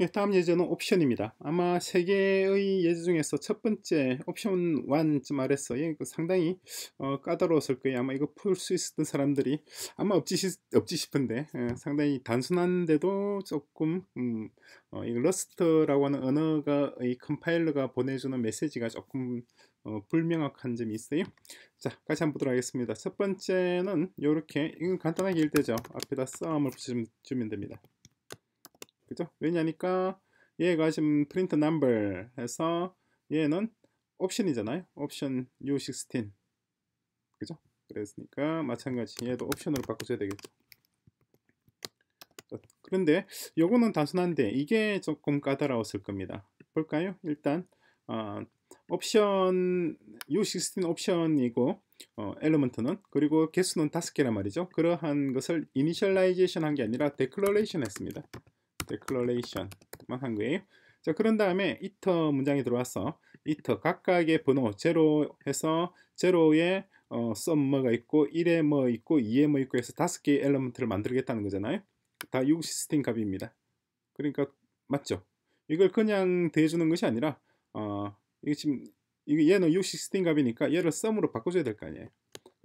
예, 다음 예제는 옵션입니다. 아마 세 개의 예제 중에서 첫 번째 옵션 1.rs에 예, 그 상당히 어, 까다로웠을 거예요. 아마 이거 풀 수 있었던 사람들이 아마 없지, 없지 싶은데 예, 상당히 단순한데도 조금 음, 어, 이 러스트라고 하는 언어가 이 컴파일러가 보내주는 메시지가 조금 어, 불명확한 점이 있어요. 자, 같이 한번 보도록 하겠습니다. 첫 번째는 이렇게 이건 간단하게 일대죠. 앞에다 썸을 붙여주면 됩니다. 그죠? 왜냐니까 얘가 지금 프린트 넘버 해서 얘는 옵션이잖아요. 옵션 U16. 그죠? 그랬으니까 마찬가지 얘도 옵션으로 바꿔줘야 되겠죠. 그런데 요거는 단순한데 이게 조금 까다로웠을 겁니다. 볼까요? 일단 어, 옵션 U16 옵션이고 어, 엘리먼트는 그리고 개수는 다섯 개란 말이죠. 그러한 것을 이니셜라이제이션 한 게 아니라 데클러레이션 했습니다. declaration만 한 거예요. 자 그런 다음에 이터 문장이 들어와서 이터 각각의 번호 제로 해서 제로에 어, 썸머가 있고 1에 뭐 있고 2에 뭐 있고 해서 다섯 개의 엘리먼트를 만들겠다는 거잖아요. 다6시스팅 값입니다. 그러니까 맞죠? 이걸 그냥 대주는 것이 아니라 어, 이게 지금 이게 얘는 6시스팅 값이니까 얘를 썸으로 바꿔줘야 될 거 아니에요.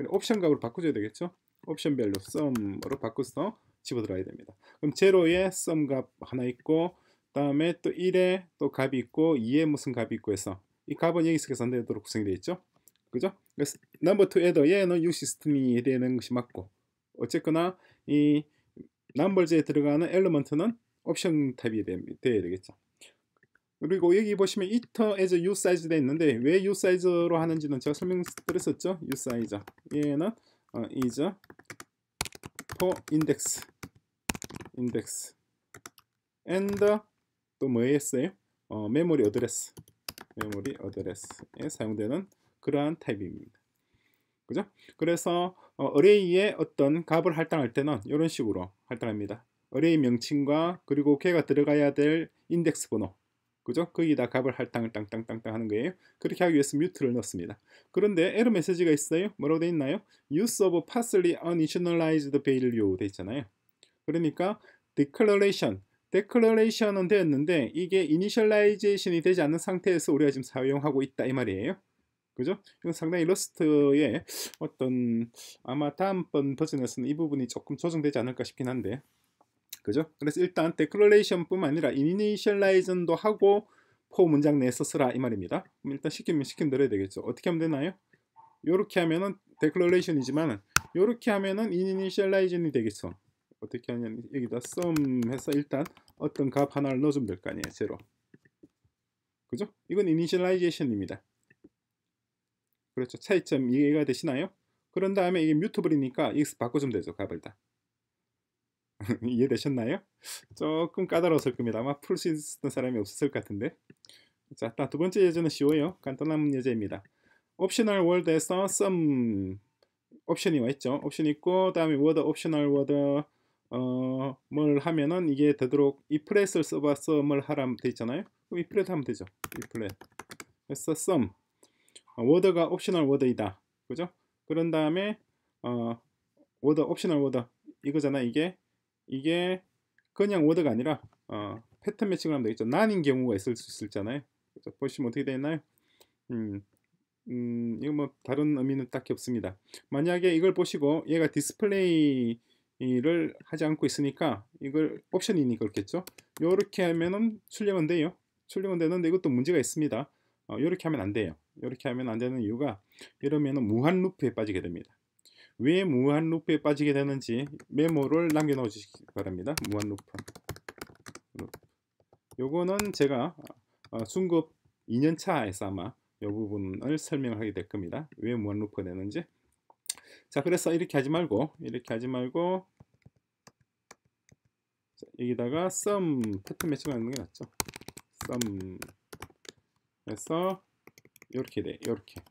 옵션 값으로 바꿔줘야 되겠죠? 옵션 밸류 썸으로 바꿔서 집어들어야 됩니다. 그럼 제로에 sum 값 하나 있고 다음에 또 1에 또 값이 있고 2에 무슨 값이 있고 해서 이 값은 여기서 계산되도록 구성되어 있죠. 그죠? 그래서 number t 버2 에더에는 u 시스템이 되는 것이 맞고 어쨌거나 이 n u m b e r 즈에 들어가는 엘리먼트는 옵션 탭이 되어야 되겠죠. 그리고 여기 보시면 이터 에즈 유 사이즈 되어 있는데 왜유 사이즈로 하는지는 제가 설명드렸었죠. 유 사이즈 얘는 어, is for index 인덱스 e x and 또 뭐였어요? 에 어, 메모리 어드레스 메모리 어드레스에 사용되는 그러한 타입입니다. 그죠? 그래서 어, 레이의 어떤 값을 할당할 때는 이런 식으로 할당합니다. 어레이 명칭과 그리고 걔가 들어가야 될 인덱스 번호 그죠? 거기다 값을 할당을 땅땅땅땅 하는 거예요. 그렇게 하기 위해서 뮤트를 넣습니다. 그런데 에러 메시지가 있어요. 뭐라고 돼 있나요? Use of partially uninitialized value 돼 있잖아요. 그러니까 declaration, declaration은 되었는데 이게 initialization이 되지 않는 상태에서 우리가 지금 사용하고 있다 이 말이에요. 그죠? 이건 상당히 러스트의 어떤 아마 다음번 버전에서는 이 부분이 조금 조정되지 않을까 싶긴 한데 그죠? 그래서 일단 declaration뿐만 아니라 initialization도 하고 포 문장 내에서 쓰라 이 말입니다. 일단 시키면 시킨 대로 해야 되겠죠. 어떻게 하면 되나요? 요렇게 하면은 declaration이지만 요렇게 하면은 initialization이 되겠죠 어떻게 하냐면 여기다 sum 해서 일단 어떤 값 하나를 넣어주면 될 거 아니에요 제로 그죠? 이건 i i i n t a l i z a t i o n 입니다 그렇죠 차이점 이해가 되시나요? 그런 다음에 이게 뮤터블이니까 x 바꿔주면 되죠 값을 다 이해되셨나요? 조금 까다로웠을 겁니다 아마 풀 수 있었던 사람이 없었을 것 같은데 자, 두 번째 예제는 쉬워요 간단한 예제입니다 옵셔널 월드에서 sum 옵션이 와 있죠. 옵션 있고 다음에 워드 옵셔널 워드 어을 하면은 이게 되도록 이프렛을 써봐 썸을 하라면 있잖아요 그럼 이프렛 하면 되죠. 이프렛. 그래서 썸. 어, 워드가 옵셔널 워드이다. 그죠? 그런 다음에 어 워드 옵셔널 워드 이거잖아. 이게 이게 그냥 워드가 아니라 어 패턴 매칭을 하면 되겠죠. 난인 경우가 있을 수 있잖아요. 그죠? 보시면 어떻게 되나요 음. 음, 이거 뭐 다른 의미는 딱히 없습니다. 만약에 이걸 보시고 얘가 디스플레이 이를 하지 않고 있으니까 이걸 옵션이니 그렇겠죠 이렇게 하면은 출력은 돼요 출력은 되는데 이것도 문제가 있습니다 이렇게 어, 하면 안 돼요 이렇게 하면 안 되는 이유가 이러면은 무한 루프에 빠지게 됩니다 왜 무한 루프에 빠지게 되는지 메모를 남겨 놓으 시기 바랍니다 무한 루프 요거는 제가 어, 중급 2년차에서 아마 이 부분을 설명하게 될 겁니다 왜 무한 루프가 되는지 자 그래서 이렇게 하지 말고 이렇게 하지 말고 자, 여기다가 sum 패턴 매칭 하는 게 낫죠 sum 해서 이렇게 돼 이렇게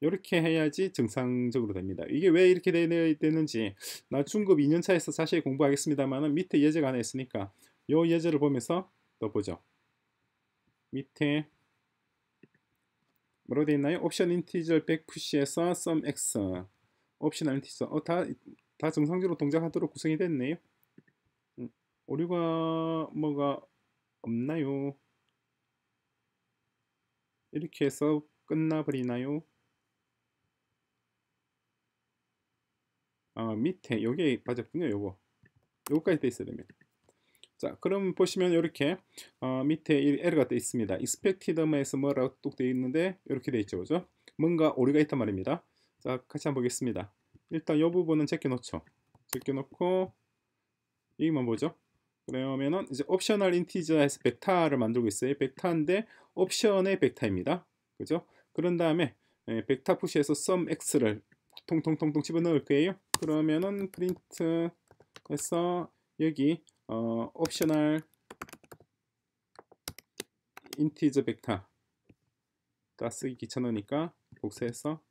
이렇게 해야지 정상적으로 됩니다. 이게 왜 이렇게 되는지 나 중급 2년차에서 자세히 공부하겠습니다만 밑에 예제가 하나 있으니까 요 예제를 보면서 또 보죠. 밑에 뭐로 되어 있나요? 옵션 인티저 백푸시에서 sum x 옵시널 티선 어, 다, 다 정상적으로 동작하도록 구성이 됐네요 음, 오류가 뭐가 없나요 이렇게 해서 끝나버리나요 아 밑에 여기에 빠졌군요 요거 요거까지 돼 있어야 됩니다 자 그럼 보시면 이렇게 어, 밑에 에러가 돼 있습니다 익스펙티드에서 뭐라고 뚝돼 있는데 이렇게 돼 있죠 그죠 뭔가 오류가 있단 말입니다 자 같이 한번 보겠습니다 일단 요 부분은 제껴놓죠 제껴놓고 이게만 보죠 그러면은 이제 옵셔널 인티저에서 벡타를 만들고 있어요 벡타인데 옵션의 벡타입니다 그죠 그런 다음에 벡타 예, 푸시에서 sum x를 통통통통 집어넣을 거예요 그러면은 프린트 해서 여기 어, 옵셔널 인티저 벡터 다 쓰기 귀찮으니까 복사해서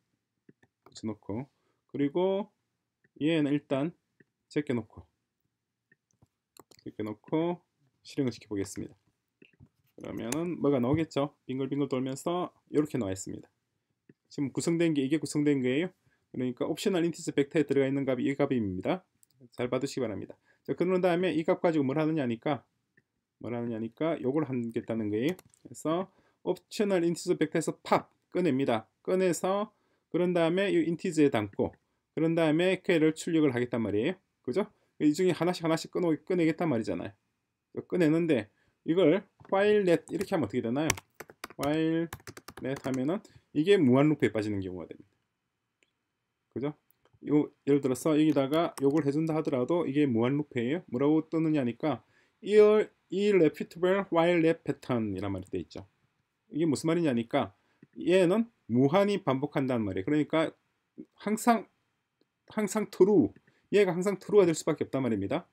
붙여놓고 그리고 얘는 일단 제껴놓고 제껴놓고 실행을 시켜보겠습니다. 그러면은 뭐가 나오겠죠? 빙글빙글 돌면서 이렇게 나와 있습니다. 지금 구성된 게 이게 구성된 거예요. 그러니까 옵셔널 인티스 벡터에 들어가 있는 값이 이 값입니다. 잘받으시기 바랍니다. 자, 그런 다음에 이 값 가지고 뭘 하느냐니까 뭘 하느냐니까 요걸 하겠다는 거예요. 그래서 옵셔널 인티스 벡터에서 팝 꺼냅니다. 꺼내서 그런 다음에 이 인티즈에 담고 그런 다음에 퀘를 출력을 하겠단 말이에요. 그죠? 이 중에 하나씩 하나씩 끊어, 꺼내겠단 말이잖아요. 꺼내는데 이걸 while net 이렇게 하면 어떻게 되나요? while net 하면은 이게 무한 루프에 빠지는 경우가 됩니다. 그죠? 요, 예를 들어서 여기다가 요걸 해준다 하더라도 이게 무한 루프에요 뭐라고 뜨느냐니까 이 irrefutable while net 패턴이란 말이 돼 있죠. 이게 무슨 말이냐니까 얘는 무한히 반복한단 말이에요. 그러니까 항상 항상 트루 얘가 항상 트루가 될 수밖에 없단 말입니다.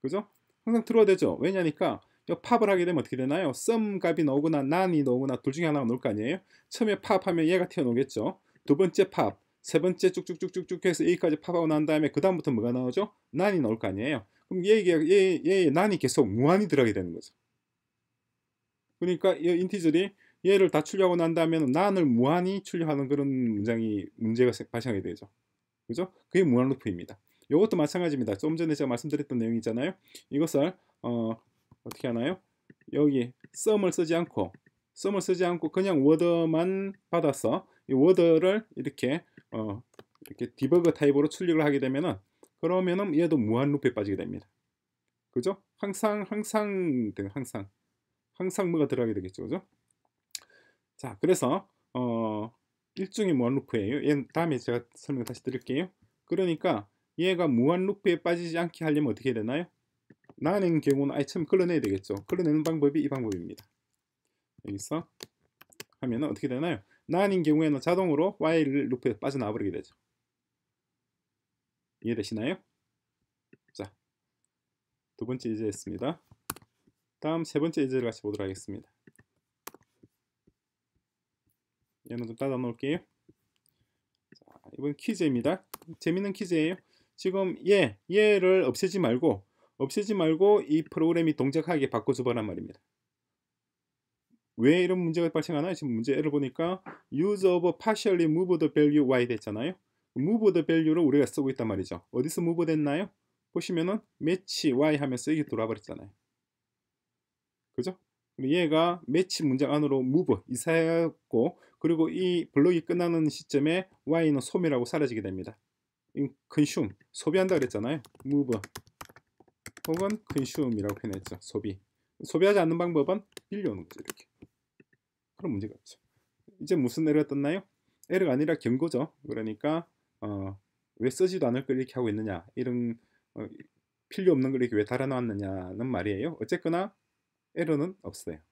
그죠? 항상 트루가 되죠. 왜냐니까 팝을 하게 되면 어떻게 되나요? 썸 값이 나오거나 난이 나오거나 둘 중에 하나가 나올 거 아니에요? 처음에 팝하면 얘가 튀어나오겠죠. 두 번째 팝, 세 번째 쭉쭉쭉쭉쭉 해서 a 까지 팝하고 난 다음에 그 다음부터 뭐가 나오죠? 난이 나올 거 아니에요. 그럼 얘얘 얘, 얘, 난이 계속 무한히 들어가게 되는 거죠. 그러니까 이 인티절이 얘를 다 출력하고 난다면 난을 무한히 출력하는 그런 문장이 문제가 발생하게 되죠. 그죠? 그게 무한 루프입니다. 이것도 마찬가지입니다. 좀 전에 제가 말씀드렸던 내용 있잖아요. 이것을 어, 어떻게 하나요? 여기 썸을 쓰지 않고 썸을 쓰지 않고 그냥 워더만 받아서 이워더를 이렇게 어, 이렇게 디버그 타입으로 출력을 하게 되면은 그러면은 얘도 무한 루프에 빠지게 됩니다. 그죠? 항상 항상 항상 항상 뭐가 들어가게 되겠죠. 그죠? 자, 그래서 어, 일종의 무한루프예요. 얘 다음에 제가 설명 다시 드릴게요. 그러니까 얘가 무한루프에 빠지지 않게 하려면 어떻게 되나요? 나는 경우는 아예 처음 끌어내야 되겠죠. 끌어내는 방법이 이 방법입니다. 여기서 하면 어떻게 되나요? 나는 경우에는 자동으로 while 루프에 빠져나버리게 되죠. 이해되시나요? 자, 두 번째 예제였습니다. 다음 세 번째 예제를 같이 보도록 하겠습니다. 얘는 좀 따다 놓을게요. 자, 이번 퀴즈입니다 재밌는 퀴즈예요 지금 얘, 예, 얘를 없애지 말고 없애지 말고 이 프로그램이 동작하게 바꿔줘봐란 말입니다. 왜 이런 문제가 발생하나요? 지금 문제를 보니까 use of partially moved value y 됐잖아요. moved value를 우리가 쓰고 있단 말이죠. 어디서 move 됐나요? 보시면은 match y 하면서 이게 돌아버렸잖아요. 그죠? 얘가 매치 문장 안으로 move 이사했고 그리고 이 블록이 끝나는 시점에 y는 소이라고 사라지게 됩니다. c o 소비한다 그랬잖아요. move 혹은 consume이라고 표현했죠. 소비. 소비하지 않는 방법은 빌려오는 거죠. 이렇게. 그런 문제가 없죠. 이제 무슨 에러가 떴나요? 에러가 아니라 경고죠. 그러니까 어, 왜 쓰지도 않을 걸 이렇게 하고 있느냐 이런 어, 필요 없는 걸 이렇게 왜달아놓느냐는 말이에요. 어쨌거나 에러는 없어요.